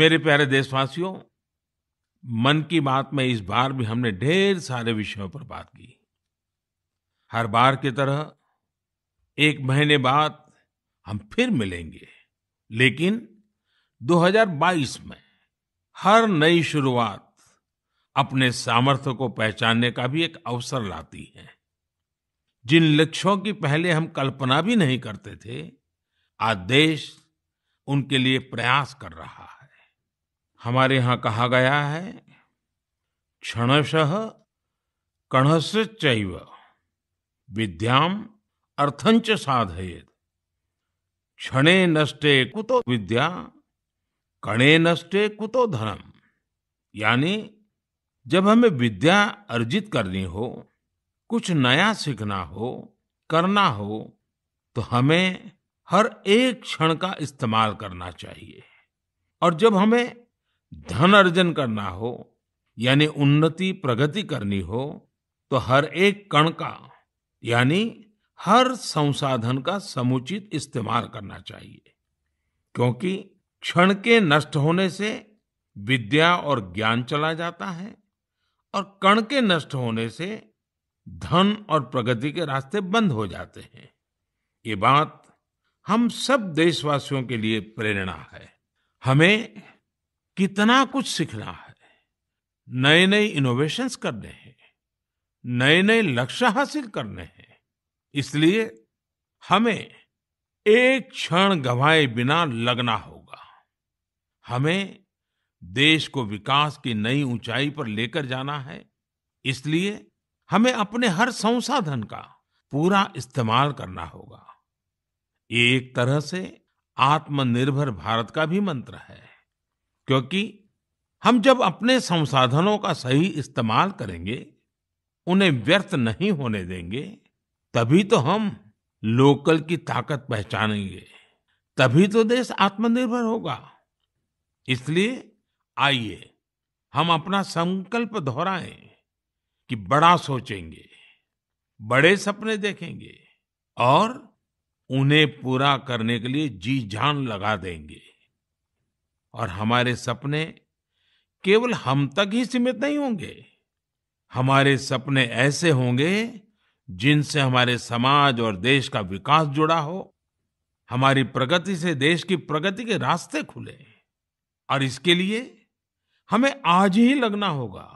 मेरे प्यारे देशवासियों मन की बात में इस बार भी हमने ढेर सारे विषयों पर बात की हर बार की तरह एक महीने बाद हम फिर मिलेंगे लेकिन 2022 में हर नई शुरुआत अपने सामर्थ्य को पहचानने का भी एक अवसर लाती है जिन लक्ष्यों की पहले हम कल्पना भी नहीं करते थे आज देश उनके लिए प्रयास कर रहा है हमारे यहाँ कहा गया है क्षणश कणश्चैव विद्याम अर्थंच साधयेत क्षणे नष्टे कुतो विद्या कणे नष्टे कुतो धनम यानी जब हमें विद्या अर्जित करनी हो कुछ नया सीखना हो करना हो तो हमें हर एक क्षण का इस्तेमाल करना चाहिए और जब हमें धन अर्जन करना हो यानी उन्नति प्रगति करनी हो तो हर एक कण का यानी हर संसाधन का समुचित इस्तेमाल करना चाहिए क्योंकि क्षण के नष्ट होने से विद्या और ज्ञान चला जाता है और कण के नष्ट होने से धन और प्रगति के रास्ते बंद हो जाते हैं ये बात हम सब देशवासियों के लिए प्रेरणा है हमें कितना कुछ सीखना है नए नए इनोवेशंस करने हैं नए नए लक्ष्य हासिल करने हैं इसलिए हमें एक क्षण गवाए बिना लगना होगा हमें देश को विकास की नई ऊंचाई पर लेकर जाना है इसलिए हमें अपने हर संसाधन का पूरा इस्तेमाल करना होगा एक तरह से आत्मनिर्भर भारत का भी मंत्र है क्योंकि हम जब अपने संसाधनों का सही इस्तेमाल करेंगे उन्हें व्यर्थ नहीं होने देंगे तभी तो हम लोकल की ताकत पहचानेंगे तभी तो देश आत्मनिर्भर होगा इसलिए आइए हम अपना संकल्प दोहराएं कि बड़ा सोचेंगे बड़े सपने देखेंगे और उन्हें पूरा करने के लिए जी जान लगा देंगे और हमारे सपने केवल हम तक ही सीमित नहीं होंगे हमारे सपने ऐसे होंगे जिनसे हमारे समाज और देश का विकास जुड़ा हो हमारी प्रगति से देश की प्रगति के रास्ते खुले और इसके लिए हमें आज ही लगना होगा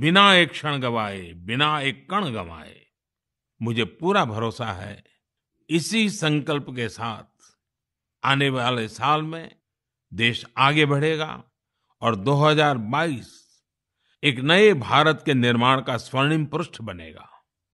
बिना एक क्षण गवाए बिना एक कण गवाए मुझे पूरा भरोसा है इसी संकल्प के साथ आने वाले साल में देश आगे बढ़ेगा और 2022 एक नए भारत के निर्माण का स्वर्णिम पृष्ठ बनेगा